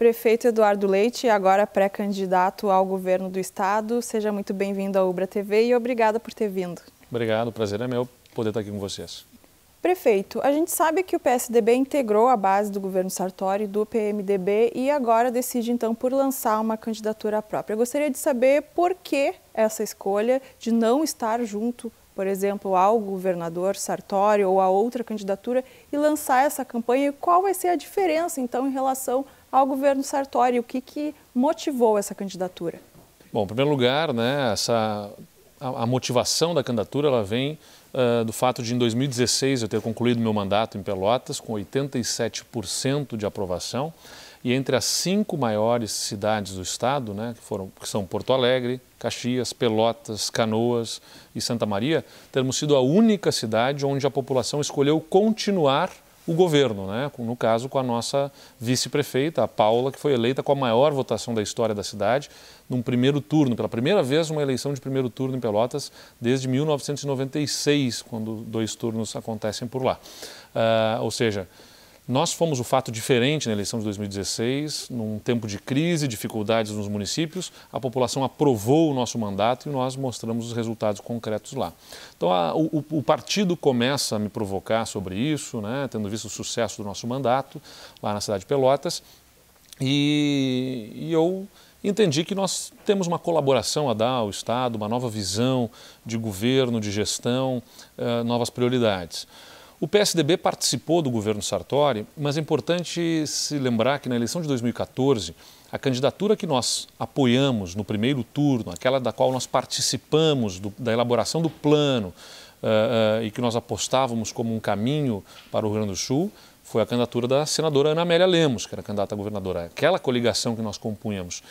Prefeito Eduardo Leite, agora pré-candidato ao governo do estado, seja muito bem-vindo à Ubra TV e obrigada por ter vindo. Obrigado, o prazer é meu poder estar aqui com vocês. Prefeito, a gente sabe que o PSDB integrou a base do governo Sartori, do PMDB e agora decide então por lançar uma candidatura própria. Eu gostaria de saber por que essa escolha de não estar junto, por exemplo, ao governador Sartori ou a outra candidatura e lançar essa campanha e qual vai ser a diferença então em relação ao governo Sartori. O que, que motivou essa candidatura? Bom, em primeiro lugar, né, essa, a, a motivação da candidatura ela vem uh, do fato de, em 2016, eu ter concluído meu mandato em Pelotas com 87% de aprovação. E entre as cinco maiores cidades do estado, né, que, foram, que são Porto Alegre, Caxias, Pelotas, Canoas e Santa Maria, termos sido a única cidade onde a população escolheu continuar o governo, né? no caso com a nossa vice-prefeita, a Paula, que foi eleita com a maior votação da história da cidade, num primeiro turno, pela primeira vez uma eleição de primeiro turno em Pelotas desde 1996, quando dois turnos acontecem por lá. Uh, ou seja, nós fomos o fato diferente na eleição de 2016, num tempo de crise, dificuldades nos municípios, a população aprovou o nosso mandato e nós mostramos os resultados concretos lá. Então, a, o, o, partido começa a me provocar sobre isso, né, tendo visto o sucesso do nosso mandato lá na cidade de Pelotas, e, e eu entendi que nós temos uma colaboração a dar ao Estado, uma nova visão de governo, de gestão, eh, novas prioridades. O PSDB participou do governo Sartori, mas é importante se lembrar que na eleição de 2014, a candidatura que nós apoiamos no primeiro turno, aquela da qual nós participamos do, da elaboração do plano uh, uh, e que nós apostávamos como um caminho para o Rio Grande do Sul, foi a candidatura da senadora Ana Amélia Lemos, que era candidata a governadora. Aquela coligação que nós compunhamos.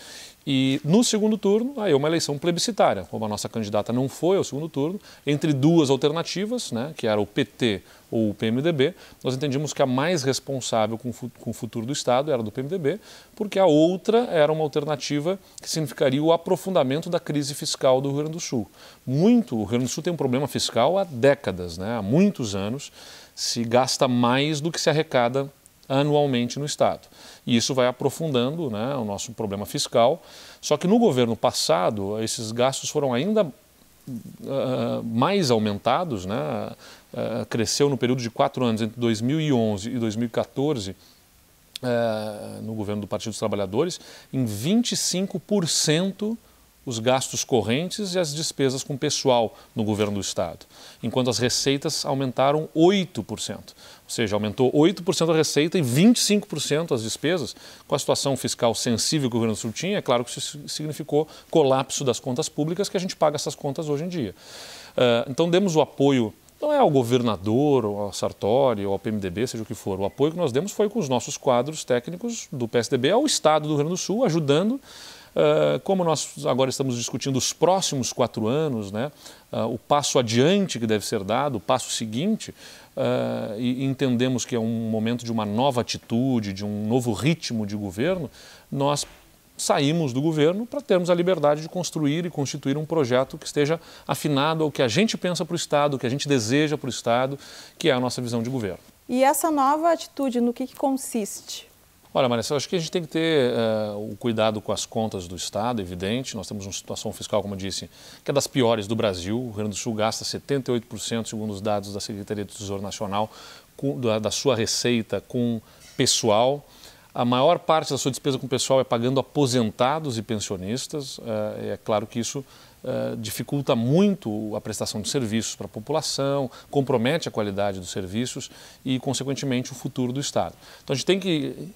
E no segundo turno, aí é uma eleição plebiscitária. Como a nossa candidata não foi ao segundo turno, entre duas alternativas, né, que era o PT ou o PMDB, nós entendíamos que a mais responsável com, com o futuro do Estado era do PMDB, porque a outra era uma alternativa que significaria o aprofundamento da crise fiscal do Rio Grande do Sul. Muito, o Rio Grande do Sul tem um problema fiscal há décadas, né, há muitos anos, se gasta mais do que se arrecada anualmente no Estado. E isso vai aprofundando né, o nosso problema fiscal. Só que no governo passado, esses gastos foram ainda uh, mais aumentados, né? Uh, cresceu no período de quatro anos, entre 2011 e 2014, uh, ah, no governo do Partido dos Trabalhadores, em 25% os gastos correntes e as despesas com pessoal no governo do Estado, enquanto as receitas aumentaram 8%. Ou seja, aumentou 8% a receita e 25% as despesas. Com a situação fiscal sensível que o governo do Sul tinha, é claro que isso significou colapso das contas públicas, que a gente paga essas contas hoje em dia. Uh, então, demos o apoio não é ao governador, ou ao Sartori, ou ao PMDB, seja o que for. O apoio que nós demos foi com os nossos quadros técnicos do PSDB ao Estado do Rio Grande do Sul, ajudando ah, como nós agora estamos discutindo os próximos quatro anos, né, uh, o passo adiante que deve ser dado, o passo seguinte, uh, e entendemos que é um momento de uma nova atitude, de um novo ritmo de governo, nós saímos do governo para termos a liberdade de construir e constituir um projeto que esteja afinado ao que a gente pensa para o Estado, o que a gente deseja para o Estado, que é a nossa visão de governo. E essa nova atitude, no que, que consiste? Olha, Marcelo, acho que a gente tem que ter uh, o cuidado com as contas do Estado, evidente. Nós temos uma situação fiscal, como eu disse, que é das piores do Brasil. O Rio Grande do Sul gasta 78%, segundo os dados da Secretaria do Tesouro Nacional, com, da, da sua receita com pessoal. A maior parte da sua despesa com pessoal é pagando aposentados e pensionistas. Uh, é claro que isso Uh, dificulta muito a prestação de serviços para a população, compromete a qualidade dos serviços e, consequentemente, o futuro do Estado. Então, a gente tem que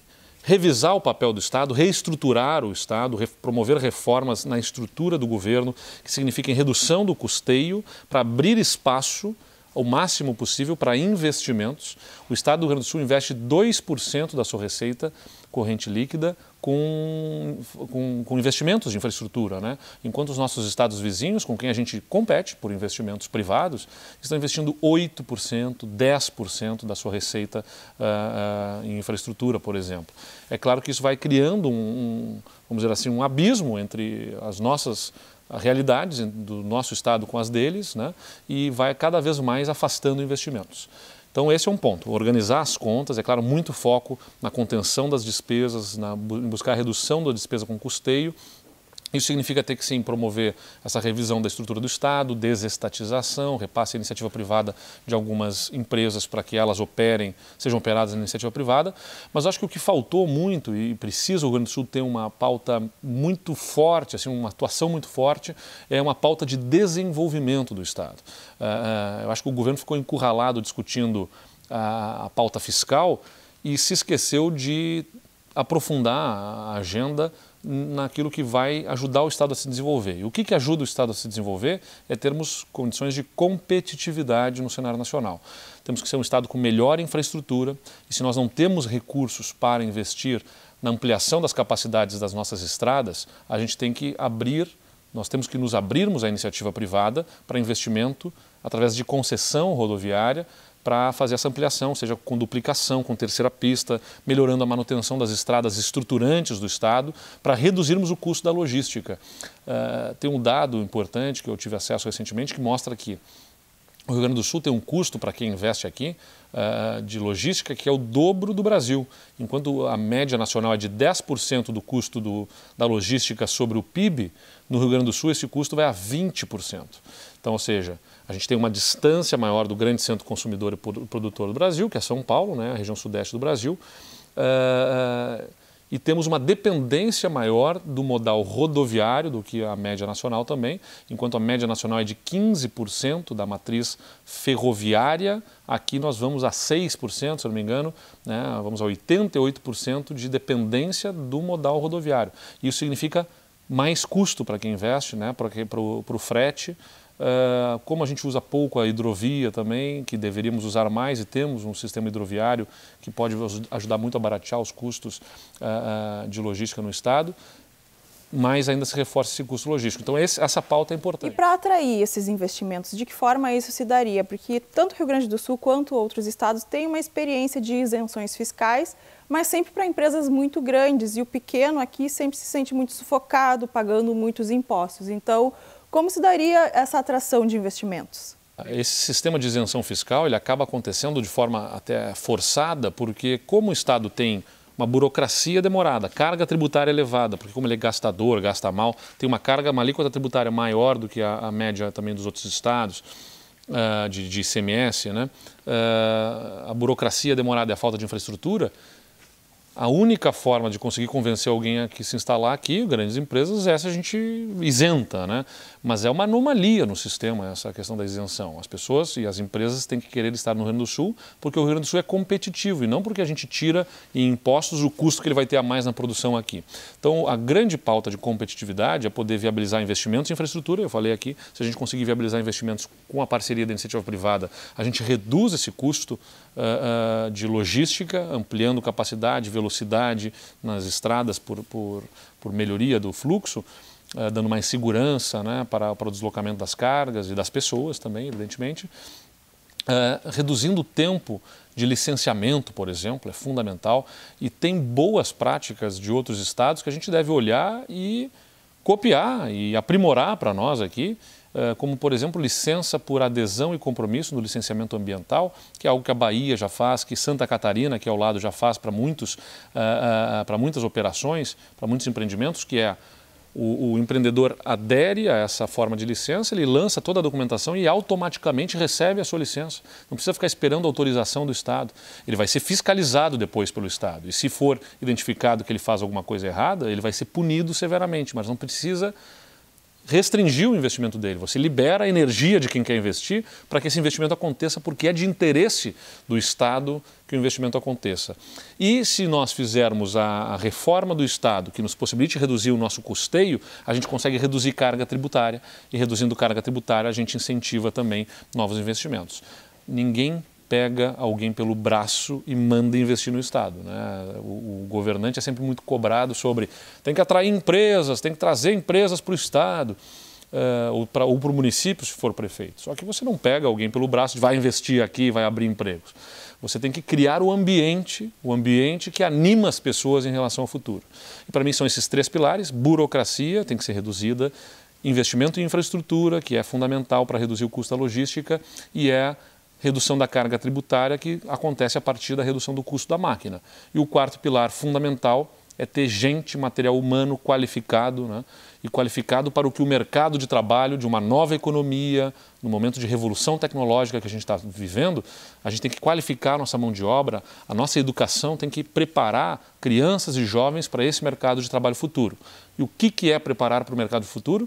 revisar o papel do Estado, reestruturar o Estado, promover reformas na estrutura do governo que signifiquem redução do custeio para abrir espaço o máximo possível para investimentos. O Estado do Rio Grande do Sul investe 2% da sua receita corrente líquida com, com, com, investimentos de infraestrutura, né? enquanto os nossos estados vizinhos, com quem a gente compete por investimentos privados, estão investindo 8%, 10% da sua receita uh, uh, em infraestrutura, por exemplo. É claro que isso vai criando um, um, vamos dizer assim, um abismo entre as nossas a realidade do nosso Estado com as deles né, e vai cada vez mais afastando investimentos. Então, esse é um ponto. Organizar as contas, é claro, muito foco na contenção das despesas, na, em buscar a redução da despesa com custeio isso significa ter que sim promover essa revisão da estrutura do Estado, desestatização, repasse à iniciativa privada de algumas empresas para que elas operem, sejam operadas na iniciativa privada. Mas acho que o que faltou muito, e precisa o Rio Grande do Sul ter uma pauta muito forte, assim, uma atuação muito forte, é uma pauta de desenvolvimento do Estado. Ah, ah, eu acho que o governo ficou encurralado discutindo a pauta fiscal e se esqueceu de aprofundar a agenda naquilo que vai ajudar o Estado a se desenvolver. E o que, que ajuda o Estado a se desenvolver é termos condições de competitividade no cenário nacional. Temos que ser um Estado com melhor infraestrutura, e se nós não temos recursos para investir na ampliação das capacidades das nossas estradas, a gente tem que abrir, nós temos que nos abrirmos à iniciativa privada para investimento através de concessão rodoviária, para fazer essa ampliação, seja com duplicação, com terceira pista, melhorando a manutenção das estradas estruturantes do Estado, para reduzirmos o custo da logística. Uh, tem um dado importante que eu tive acesso recentemente que mostra que o Rio Grande do Sul tem um custo para quem investe aqui uh, de logística que é o dobro do Brasil. Enquanto a média nacional é de 10% do custo do, da logística sobre o PIB, no Rio Grande do Sul esse custo vai a 20%. Então, ou seja, a gente tem uma distância maior do grande centro consumidor e produtor do Brasil, que é São Paulo, né, a região sudeste do Brasil. Uh, e temos uma dependência maior do modal rodoviário do que a média nacional também, enquanto a média nacional é de 15% da matriz ferroviária, aqui nós vamos a 6%, se não me engano, né, vamos a 88% de dependência do modal rodoviário. Isso significa mais custo para quem investe, né, para o frete, ah, como a gente usa pouco a hidrovia também, que deveríamos usar mais e temos um sistema hidroviário que pode ajudar muito a baratear os custos ah, ah, de logística no Estado, mas ainda se reforça esse custo logístico. Então, esse, essa pauta é importante. E para atrair esses investimentos, de que forma isso se daria? Porque tanto Rio Grande do Sul quanto outros estados têm uma experiência de isenções fiscais, mas sempre para empresas muito grandes e o pequeno aqui sempre se sente muito sufocado, pagando muitos impostos. Então, como se daria essa atração de investimentos? Esse sistema de isenção fiscal ele acaba acontecendo de forma até forçada, porque como o Estado tem uma burocracia demorada, carga tributária elevada, porque como ele é gastador, gasta mal, tem uma carga, uma alíquota tributária maior do que a, a média também dos outros estados, uh, de, de ICMS, né? Uh, a burocracia demorada e a falta de infraestrutura, a única forma de conseguir convencer alguém a que se instalar aqui, grandes empresas, é se a gente isenta, né? Mas é uma anomalia no sistema essa questão da isenção. As pessoas e as empresas têm que querer estar no Rio Grande do Sul porque o Rio Grande do Sul é competitivo e não porque a gente tira em impostos o custo que ele vai ter a mais na produção aqui. Então, a grande pauta de competitividade é poder viabilizar investimentos em infraestrutura. Eu falei aqui, se a gente conseguir viabilizar investimentos com a parceria da iniciativa privada, a gente reduz esse custo uh, uh, de logística, ampliando capacidade, velocidade nas estradas por, por, por melhoria do fluxo. Eh, dando mais segurança né, para, para o deslocamento das cargas e das pessoas também, evidentemente. Uh, reduzindo o tempo de licenciamento, por exemplo, é fundamental e tem boas práticas de outros estados que a gente deve olhar e copiar e aprimorar para nós aqui, eh, como, por exemplo, licença por adesão e compromisso no licenciamento ambiental, que é algo que a Bahia já faz, que Santa Catarina, que é ao lado, já faz para muitos, para muitas operações, para muitos empreendimentos, que é o, o, empreendedor adere a essa forma de licença, ele lança toda a documentação e automaticamente recebe a sua licença. Não precisa ficar esperando a autorização do Estado. Ele vai ser fiscalizado depois pelo Estado. E se for identificado que ele faz alguma coisa errada, ele vai ser punido severamente, mas não precisa restringir o investimento dele. Você libera a energia de quem quer investir para que esse investimento aconteça, porque é de interesse do Estado que o investimento aconteça. E se nós fizermos a, reforma do Estado que nos possibilite reduzir o nosso custeio, a gente consegue reduzir carga tributária e reduzindo carga tributária a gente incentiva também novos investimentos. Ninguém pega alguém pelo braço e manda investir no Estado. Né? O, o, governante é sempre muito cobrado sobre tem que atrair empresas, tem que trazer empresas para o Estado uh, ou para o município, se for prefeito. Só que você não pega alguém pelo braço e vai investir aqui, vai abrir empregos. Você tem que criar o ambiente, o ambiente que anima as pessoas em relação ao futuro. E para mim são esses três pilares: burocracia tem que ser reduzida, investimento em infraestrutura, que é fundamental para reduzir o custo da logística, e é redução da carga tributária que acontece a partir da redução do custo da máquina. E o quarto pilar fundamental é ter gente, material humano qualificado, né? e qualificado para o que o mercado de trabalho de uma nova economia, no momento de revolução tecnológica que a gente está vivendo, a gente tem que qualificar a nossa mão de obra, a nossa educação tem que preparar crianças e jovens para esse mercado de trabalho futuro. E o que, que é preparar para o mercado futuro?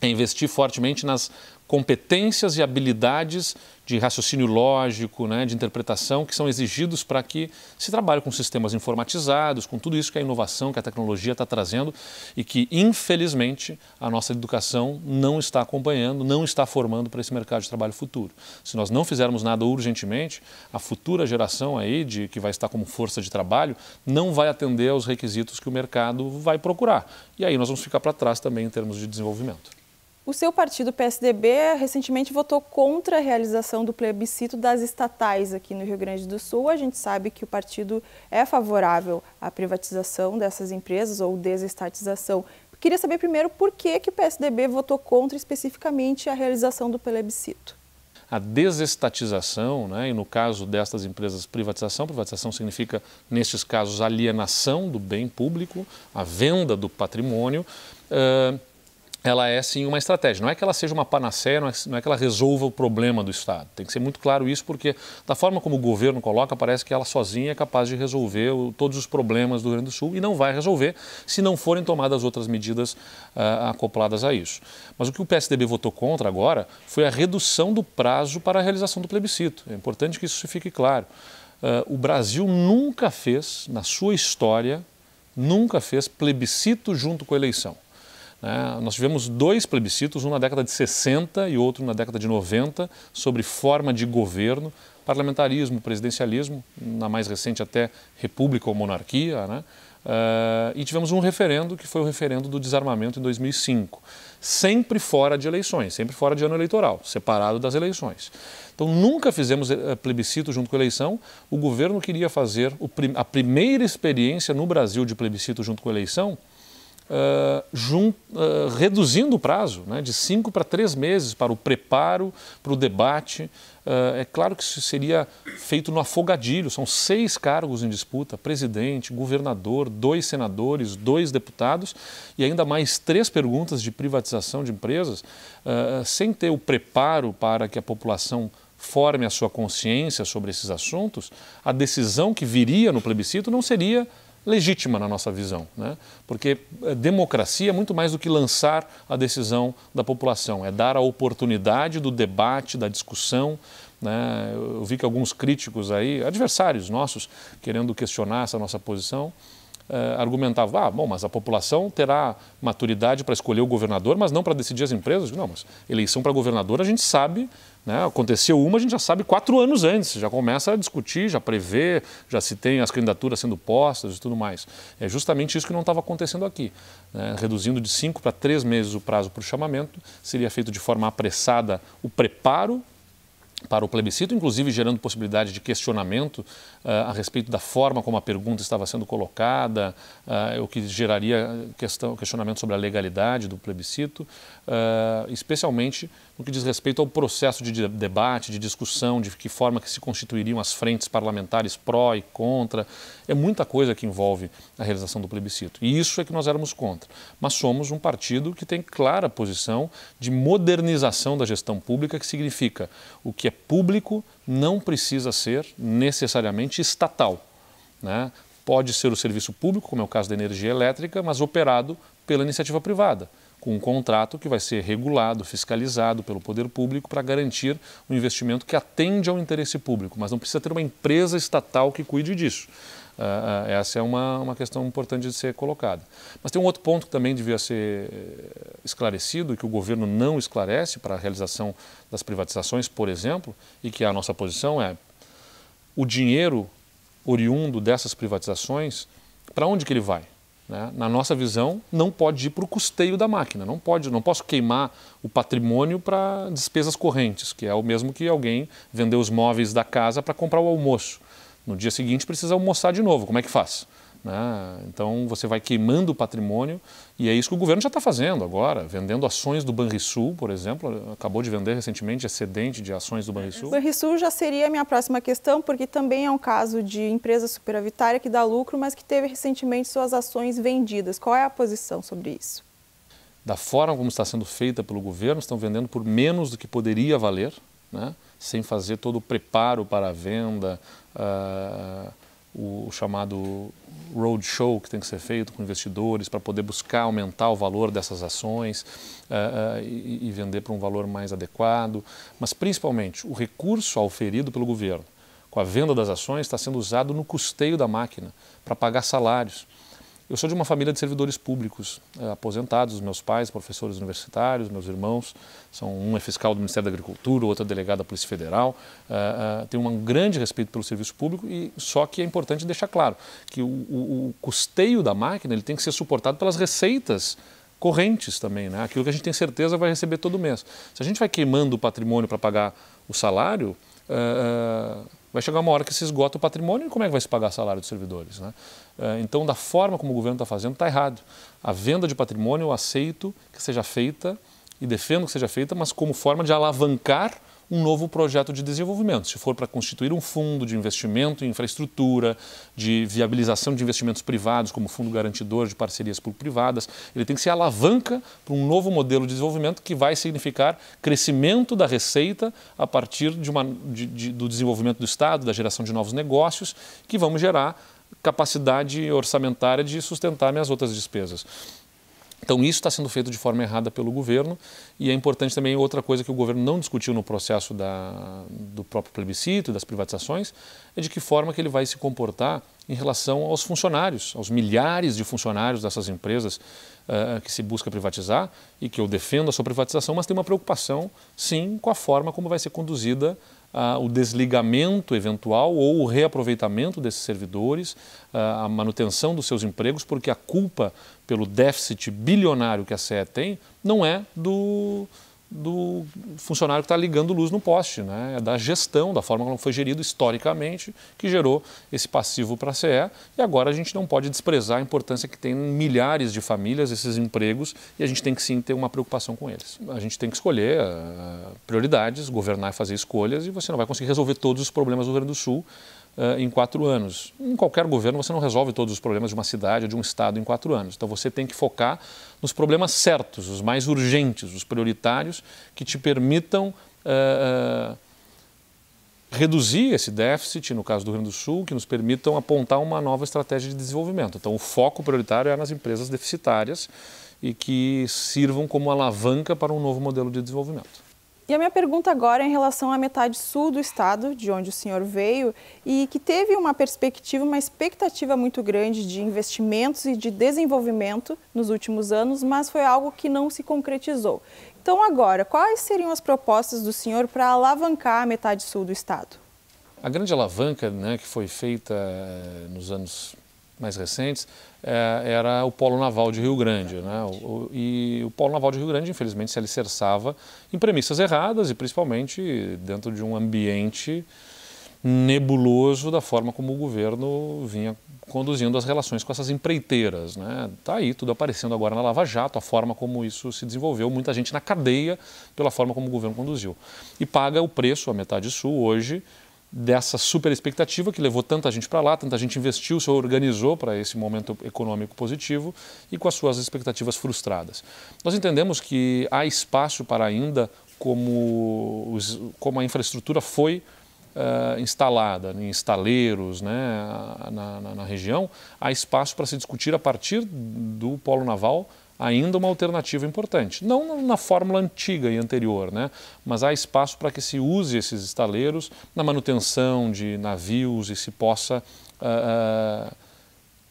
É investir fortemente nas competências e habilidades de raciocínio lógico, né, de interpretação, que são exigidos para que se trabalhe com sistemas informatizados, com tudo isso que a inovação, que a tecnologia está trazendo e que, infelizmente, a nossa educação não está acompanhando, não está formando para esse mercado de trabalho futuro. Se nós não fizermos nada urgentemente, a futura geração aí, de, que vai estar como força de trabalho, não vai atender aos requisitos que o mercado vai procurar. E aí nós vamos ficar para trás também em termos de desenvolvimento. O seu partido, o PSDB, recentemente votou contra a realização do plebiscito das estatais aqui no Rio Grande do Sul. A gente sabe que o partido é favorável à privatização dessas empresas ou desestatização. Queria saber primeiro por que, que o PSDB votou contra especificamente a realização do plebiscito a desestatização, né, e no caso destas empresas, privatização. Privatização significa, nestes casos, alienação do bem público, a venda do patrimônio. Uh, ela é sim uma estratégia. Não é que ela seja uma panaceia, não é, não é, que ela resolva o problema do Estado. Tem que ser muito claro isso, porque da forma como o governo coloca, parece que ela sozinha é capaz de resolver o, todos os problemas do Rio Grande do Sul e não vai resolver se não forem tomadas outras medidas ah, acopladas a isso. Mas o que o PSDB votou contra agora foi a redução do prazo para a realização do plebiscito. É importante que isso fique claro. Ah, o Brasil nunca fez, na sua história, nunca fez plebiscito junto com a eleição. Né? Nós tivemos dois plebiscitos, um na década de 60 e outro na década de 90, sobre forma de governo, parlamentarismo, presidencialismo, na mais recente até república ou monarquia, né? Uh, e tivemos um referendo, que foi o referendo do desarmamento em 2005. Sempre fora de eleições, sempre fora de ano eleitoral, separado das eleições. Então nunca fizemos eh, plebiscito junto com a eleição. O governo queria fazer a primeira experiência no Brasil de plebiscito junto com a eleição uh, reduzindo o prazo né, de cinco para três meses para o preparo, para o debate. Uh, é claro que isso seria feito no afogadilho, são seis cargos em disputa: presidente, governador, dois senadores, dois deputados e ainda mais três perguntas de privatização de empresas, sem ter o preparo para que a população forme a sua consciência sobre esses assuntos, a decisão que viria no plebiscito não seria legítima na nossa visão, né? porque eh, democracia é muito mais do que lançar a decisão da população, é dar a oportunidade do debate, da discussão. Né? Eu vi que alguns críticos aí, adversários nossos, querendo questionar essa nossa posição, eh, argumentava, ah, bom, mas a população terá maturidade para escolher o governador, mas não para decidir as empresas. Não, mas eleição para governador a gente sabe, né? aconteceu uma, a gente já sabe quatro anos antes, já começa a discutir, já prevê, já se tem as candidaturas sendo postas e tudo mais. É justamente isso que não estava acontecendo aqui. Né? Reduzindo de cinco para três meses o prazo para o chamamento, seria feito de forma apressada o preparo para o plebiscito, inclusive gerando possibilidade de questionamento uh, a respeito da forma como a pergunta estava sendo colocada, uh, o que geraria questão, questionamento sobre a legalidade do plebiscito, uh, especialmente no que diz respeito ao processo de debate, de discussão, de que forma que se constituiriam as frentes parlamentares pró e contra. É muita coisa que envolve a realização do plebiscito. E isso é que nós éramos contra. Mas somos um partido que tem clara posição de modernização da gestão pública, que significa o que é público não precisa ser necessariamente estatal. Né? Pode ser o serviço público, como é o caso da energia elétrica, mas operado pela iniciativa privada com um contrato que vai ser regulado, fiscalizado pelo poder público para garantir um investimento que atende ao interesse público, mas não precisa ter uma empresa estatal que cuide disso. Uh, uh, essa é uma, uma questão importante de ser colocada. Mas tem um outro ponto que também devia ser eh, esclarecido, que o governo não esclarece para a realização das privatizações, por exemplo, e que a nossa posição é o dinheiro oriundo dessas privatizações, para onde que ele vai? né, na nossa visão, não pode ir para o custeio da máquina. Não pode, não posso queimar o patrimônio para despesas correntes, que é o mesmo que alguém vender os móveis da casa para comprar o almoço. No dia seguinte precisa almoçar de novo. Como é que faz? Né? Então você vai queimando o patrimônio e é isso que o governo já está fazendo agora, vendendo ações do Banrisul, por exemplo, acabou de vender recentemente excedente de ações do Banrisul. O Banrisul já seria a minha próxima questão, porque também é um caso de empresa superavitária que dá lucro, mas que teve recentemente suas ações vendidas. Qual é a posição sobre isso? Da forma como está sendo feita pelo governo, estão vendendo por menos do que poderia valer, né? sem fazer todo o preparo para a venda. Uh o, chamado roadshow que tem que ser feito com investidores para poder buscar aumentar o valor dessas ações uh, e, e, vender para um valor mais adequado. Mas, principalmente, o recurso auferido pelo governo com a venda das ações está sendo usado no custeio da máquina para pagar salários eu sou de uma família de servidores públicos, é, aposentados, meus pais, professores universitários, meus irmãos, são um é fiscal do Ministério da Agricultura, outro é delegado da Polícia Federal. Uh, uh, tenho um grande respeito pelo serviço público e só que é importante deixar claro que o, o, o custeio da máquina ele tem que ser suportado pelas receitas correntes também, né? Aquilo que a gente tem certeza vai receber todo mês. Se a gente vai queimando o patrimônio para pagar o salário, uh, vai chegar uma hora que se esgota o patrimônio e como é que vai se pagar o salário dos servidores, né? É, então, da forma como o governo está fazendo, está errado. A venda de patrimônio eu aceito que seja feita e defendo que seja feita, mas como forma de alavancar um novo projeto de desenvolvimento. Se for para constituir um fundo de investimento em infraestrutura, de viabilização de investimentos privados, como fundo garantidor de parcerias público-privadas, ele tem que ser alavanca para um novo modelo de desenvolvimento que vai significar crescimento da receita a partir de uma, de, de, do desenvolvimento do Estado, da geração de novos negócios, que vamos gerar capacidade orçamentária de sustentar minhas outras despesas. Então, isso está sendo feito de forma errada pelo governo e é importante também outra coisa que o governo não discutiu no processo da, do próprio plebiscito, das privatizações, é de que forma que ele vai se comportar em relação aos funcionários, aos milhares de funcionários dessas empresas eh, eh, que se busca privatizar e que eu defendo a sua privatização, mas tem uma preocupação, sim, com a forma como vai ser conduzida uh, o desligamento eventual ou o reaproveitamento desses servidores, uh, a manutenção dos seus empregos, porque a culpa pelo déficit bilionário que a CE tem não é do do funcionário que está ligando luz no poste, né? é da gestão, da forma como foi gerido historicamente, que gerou esse passivo para a CE. E agora a gente não pode desprezar a importância que tem milhares de famílias esses empregos e a gente tem que sim ter uma preocupação com eles. A gente tem que escolher eh, prioridades, governar e fazer escolhas e você não vai conseguir resolver todos os problemas do Rio Grande do Sul eh, em quatro anos. Em qualquer governo você não resolve todos os problemas de uma cidade ou de um estado em quatro anos. Então você tem que focar nos problemas certos, os mais urgentes, os prioritários, que te permitam uh, reduzir esse déficit, no caso do Rio Grande do Sul, que nos permitam apontar uma nova estratégia de desenvolvimento. Então o foco prioritário é nas empresas deficitárias e que sirvam como alavanca para um novo modelo de desenvolvimento. E a minha pergunta agora é em relação à metade sul do estado, de onde o senhor veio, e que teve uma perspectiva, uma expectativa muito grande de investimentos e de desenvolvimento nos últimos anos, mas foi algo que não se concretizou. Então, agora, quais seriam as propostas do senhor para alavancar a metade sul do estado? A grande alavanca né, que foi feita eh, nos anos mais recentes, é, era o Polo Naval de Rio Grande. Né? e o Polo Naval de Rio Grande, infelizmente, se alicerçava em premissas erradas e principalmente dentro de um ambiente nebuloso da forma como o governo vinha conduzindo as relações com essas empreiteiras. Né? Tá aí tudo aparecendo agora na Lava Jato, a forma como isso se desenvolveu, muita gente na cadeia pela forma como o governo conduziu. E paga o preço, a metade sul hoje, dessa super expectativa que levou tanta gente para lá, tanta gente investiu, se organizou para esse momento econômico positivo e com as suas expectativas frustradas. Nós entendemos que há espaço para ainda como, como a infraestrutura foi Uh, instalada né, em estaleiros né, na, na, na, região, há espaço para se discutir a partir do polo naval ainda uma alternativa importante. Não na fórmula antiga e anterior, né? mas há espaço para que se use esses estaleiros na manutenção de navios e se possa uh, uh,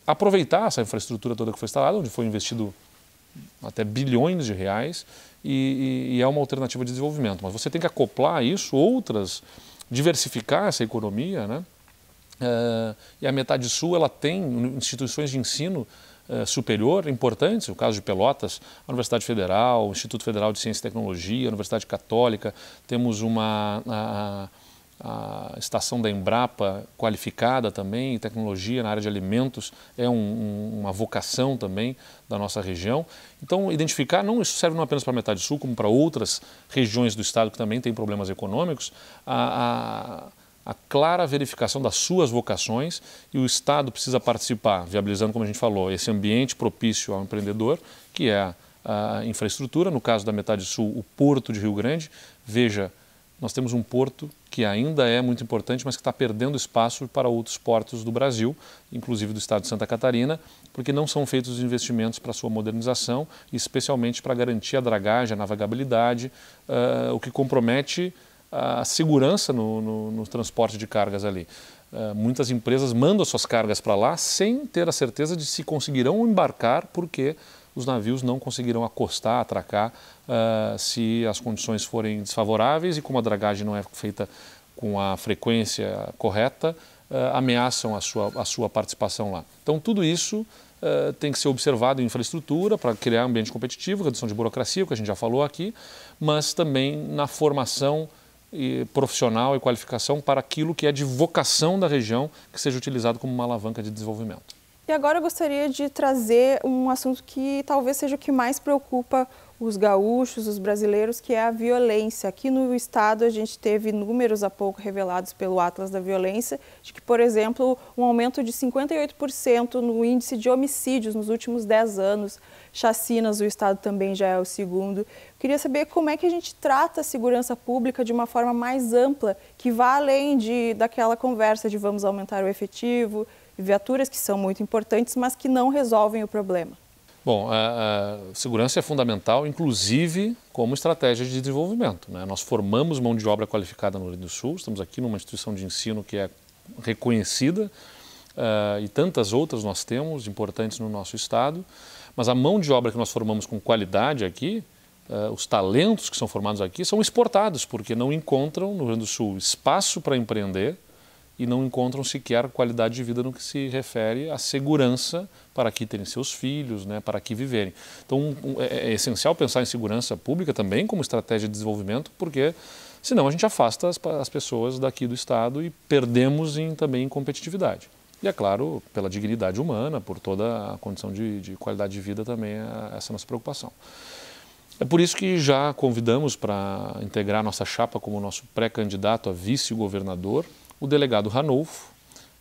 aproveitar essa infraestrutura toda que foi instalada, onde foi investido até bilhões de reais, e, e, e é uma alternativa de desenvolvimento. Mas você tem que acoplar isso, outras, diversificar essa economia, né? Uh, e a metade sul ela tem instituições de ensino eh, superior importantes, o caso de Pelotas, a Universidade Federal, o Instituto Federal de Ciência e Tecnologia, a Universidade Católica, temos uma a, a estação da Embrapa qualificada também, tecnologia na área de alimentos é um, uma vocação também da nossa região. Então, identificar, não isso serve não apenas para a metade sul, como para outras regiões do estado que também têm problemas econômicos, a, a a clara verificação das suas vocações e o Estado precisa participar, viabilizando, como a gente falou, esse ambiente propício ao empreendedor, que é a infraestrutura, no caso da metade sul, o porto de Rio Grande. Veja, nós temos um porto que ainda é muito importante, mas que está perdendo espaço para outros portos do Brasil, inclusive do estado de Santa Catarina, porque não são feitos os investimentos para sua modernização, especialmente para garantir a dragagem, a navegabilidade, uh, o que compromete a segurança no, no, no transporte de cargas ali. Uh, muitas empresas mandam suas cargas para lá sem ter a certeza de se conseguirão embarcar, porque os navios não conseguirão acostar, atracar, uh, se as condições forem desfavoráveis e como a dragagem não é feita com a frequência correta, uh, ameaçam a sua, a sua participação lá. Então, tudo isso Uh, tem que ser observado em infraestrutura para criar um ambiente competitivo, redução de burocracia, o que a gente já falou aqui, mas também na formação e profissional e qualificação para aquilo que é de vocação da região, que seja utilizado como uma alavanca de desenvolvimento. E agora eu gostaria de trazer um assunto que talvez seja o que mais preocupa os gaúchos, os brasileiros, que é a violência. Aqui no estado a gente teve números há pouco revelados pelo Atlas da Violência, de que, por exemplo, um aumento de 58% no índice de homicídios nos últimos 10 anos, chacinas, o estado também já é o segundo. Eu queria saber como é que a gente trata a segurança pública de uma forma mais ampla, que vá além de daquela conversa de vamos aumentar o efetivo, viaturas que são muito importantes, mas que não resolvem o problema. Bom, a, a, segurança é fundamental, inclusive como estratégia de desenvolvimento. Né? Nós formamos mão de obra qualificada no Rio Grande do Sul, estamos aqui numa instituição de ensino que é reconhecida uh, e tantas outras nós temos importantes no nosso estado, mas a mão de obra que nós formamos com qualidade aqui, uh, os talentos que são formados aqui, são exportados, porque não encontram no Rio Grande do Sul espaço para empreender e não encontram sequer qualidade de vida no que se refere à segurança para que terem seus filhos, né, para que viverem. Então, é, é essencial pensar em segurança pública também como estratégia de desenvolvimento, porque senão a gente afasta as, as pessoas daqui do Estado e perdemos em, também em competitividade. E, é claro, pela dignidade humana, por toda a condição de, de qualidade de vida também, é essa nossa preocupação. É por isso que já convidamos para integrar nossa chapa como nosso pré-candidato a vice-governador, o delegado Ranolfo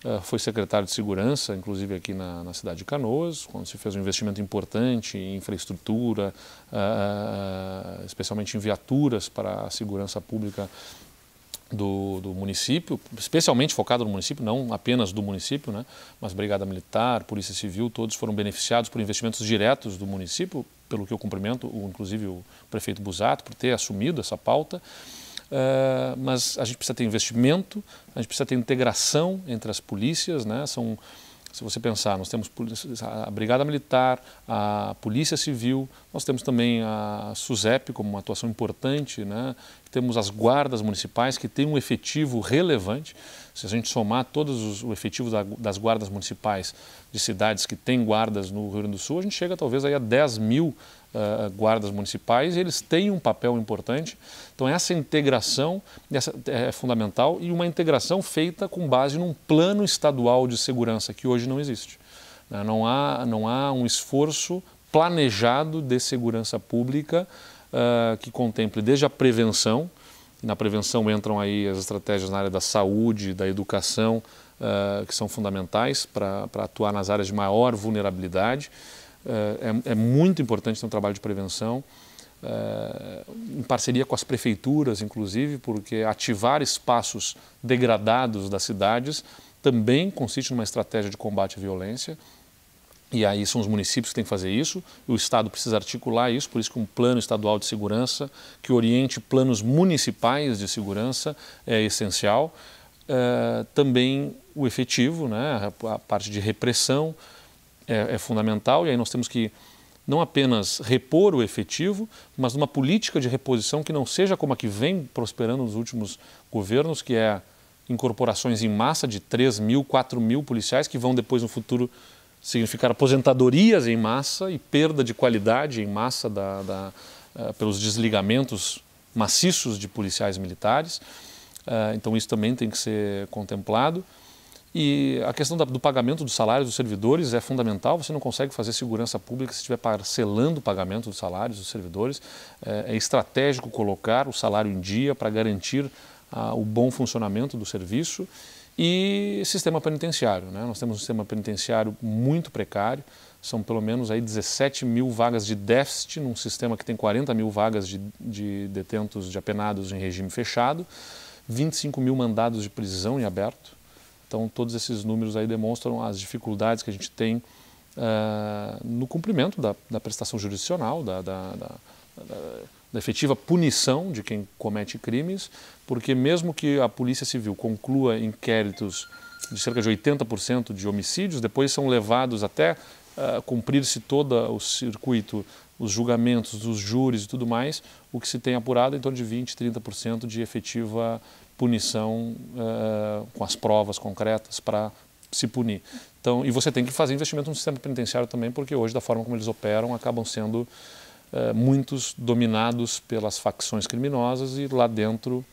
eh, foi secretário de Segurança, inclusive aqui na, na, cidade de Canoas, quando se fez um investimento importante em infraestrutura, eh, eh, especialmente em viaturas para a segurança pública do, do, município, especialmente focado no município, não apenas do município, né? mas Brigada Militar, Polícia Civil, todos foram beneficiados por investimentos diretos do município, pelo que eu cumprimento, inclusive o prefeito Busato, por ter assumido essa pauta. Uh, mas a gente precisa ter investimento, a gente precisa ter integração entre as polícias, né? São, se você pensar, nós temos a Brigada Militar, a Polícia Civil, nós temos também a SUSEP como uma atuação importante, né? temos as guardas municipais que têm um efetivo relevante. Se a gente somar todos os, o efetivo da, das guardas municipais de cidades que têm guardas no Rio Grande do Sul, a gente chega talvez aí a 10 mil uh, guardas municipais, eles têm um papel importante. Então, essa integração essa eh, é fundamental e uma integração feita com base num plano estadual de segurança, que hoje não existe. Né? Não há, não há um esforço planejado de segurança pública uh, que contemple desde a prevenção, na prevenção entram aí as estratégias na área da saúde, da educação, uh, que são fundamentais para atuar nas áreas de maior vulnerabilidade. É, é, é muito importante ter um trabalho de prevenção. É, em parceria com as prefeituras, inclusive, porque ativar espaços degradados das cidades também consiste numa estratégia de combate à violência. E aí são os municípios que têm que fazer isso, o Estado precisa articular isso, por isso que um plano estadual de segurança que oriente planos municipais de segurança é essencial. É, também o efetivo, né, a parte de repressão, é, é fundamental e aí nós temos que não apenas repor o efetivo, mas uma política de reposição que não seja como a que vem prosperando nos últimos governos, que é incorporações em massa de 3 mil, 4 mil policiais, que vão depois no futuro significar aposentadorias em massa e perda de qualidade em massa da, da, uh, pelos desligamentos maciços de policiais militares. Uh, então, isso também tem que ser contemplado. E a questão do pagamento dos salários dos servidores é fundamental. Você não consegue fazer segurança pública se estiver parcelando o pagamento dos salários dos servidores. É, é estratégico colocar o salário em dia para garantir ah, o bom funcionamento do serviço. E sistema penitenciário. Né? Nós temos um sistema penitenciário muito precário. São pelo menos aí 17 mil vagas de déficit num sistema que tem 40 mil vagas de, de detentos, de apenados em regime fechado, 25 mil mandados de prisão em aberto então, todos esses números aí demonstram as dificuldades que a gente tem uh, no cumprimento da, da prestação jurisdicional, da, da, da, efetiva punição de quem comete crimes, porque mesmo que a Polícia Civil conclua inquéritos de cerca de 80% de homicídios, depois são levados até uh, cumprir-se todo o circuito, os julgamentos, os júris e tudo mais, o que se tem apurado é em torno de 20%, 30% de efetiva punição uh, com as provas concretas para se punir. Então, e você tem que fazer investimento no sistema penitenciário também, porque hoje, da forma como eles operam, acabam sendo uh, muitos dominados pelas facções criminosas e lá dentro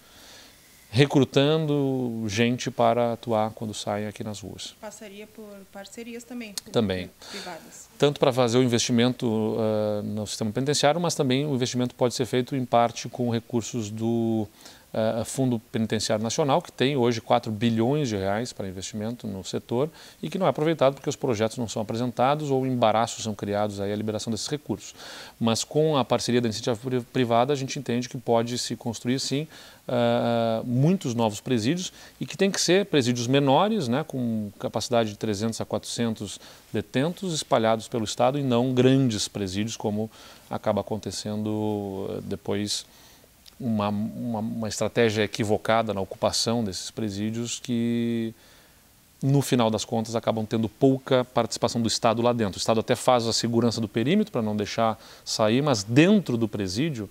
recrutando gente para atuar quando saem aqui nas ruas. Passaria por parcerias também, também. privadas. Tanto para fazer o investimento uh, no sistema penitenciário, mas também o investimento pode ser feito em parte com recursos do uh, Fundo Penitenciário Nacional, que tem hoje 4 bilhões de reais para investimento no setor e que não é aproveitado porque os projetos não são apresentados ou embaraços são criados aí à liberação desses recursos. Mas com a parceria da iniciativa privada, a gente entende que pode se construir, sim, Uh, muitos novos presídios e que tem que ser presídios menores, né, com capacidade de 300 a 400 detentos espalhados pelo Estado e não grandes presídios, como acaba acontecendo eh, depois uma, uma, uma estratégia equivocada na ocupação desses presídios que no final das contas, acabam tendo pouca participação do Estado lá dentro. O Estado até faz a segurança do perímetro para não deixar sair, mas dentro do presídio,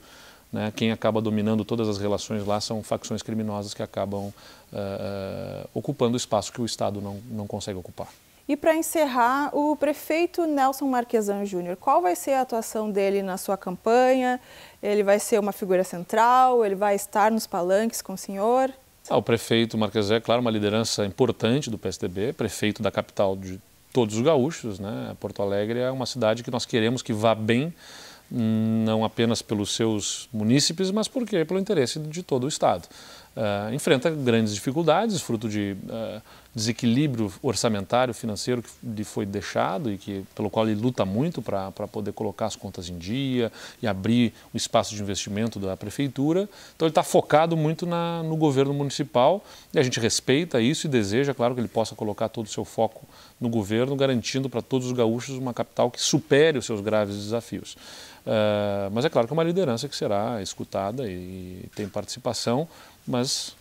né, quem acaba dominando todas as relações lá são facções criminosas que acabam uh, ocupando o espaço que o Estado não, não consegue ocupar. E para encerrar, o prefeito Nelson Marquesan Júnior, qual vai ser a atuação dele na sua campanha? Ele vai ser uma figura central? Ele vai estar nos palanques com o senhor? Ah, o prefeito Marquesan é, claro, uma liderança importante do PSDB, prefeito da capital de todos os gaúchos. Né? Porto Alegre é uma cidade que nós queremos que vá bem, não apenas pelos seus munícipes, mas porque pelo interesse de todo o Estado. Uh, enfrenta grandes dificuldades, fruto de uh, desequilíbrio orçamentário, financeiro que lhe foi deixado e que, pelo qual ele luta muito para poder colocar as contas em dia e abrir o espaço de investimento da prefeitura. Então, ele está focado muito na, no governo municipal e a gente respeita isso e deseja, claro, que ele possa colocar todo o seu foco no governo, garantindo para todos os gaúchos uma capital que supere os seus graves desafios. Uh, mas é claro que é uma liderança que será escutada e, e tem participação, mas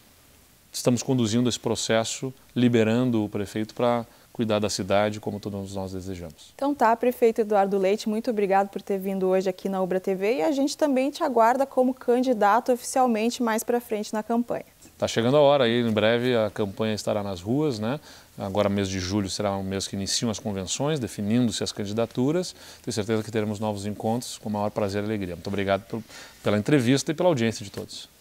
estamos conduzindo esse processo, liberando o prefeito para cuidar da cidade como todos nós desejamos. Então tá, prefeito Eduardo Leite, muito obrigado por ter vindo hoje aqui na Ubra TV e a gente também te aguarda como candidato oficialmente mais para frente na campanha. Tá chegando a hora aí, em breve a campanha estará nas ruas, né? Agora mês de julho será um mês que iniciam as convenções, definindo-se as candidaturas. Tenho certeza que teremos novos encontros com o maior prazer e alegria. Muito obrigado pela entrevista e pela audiência de todos.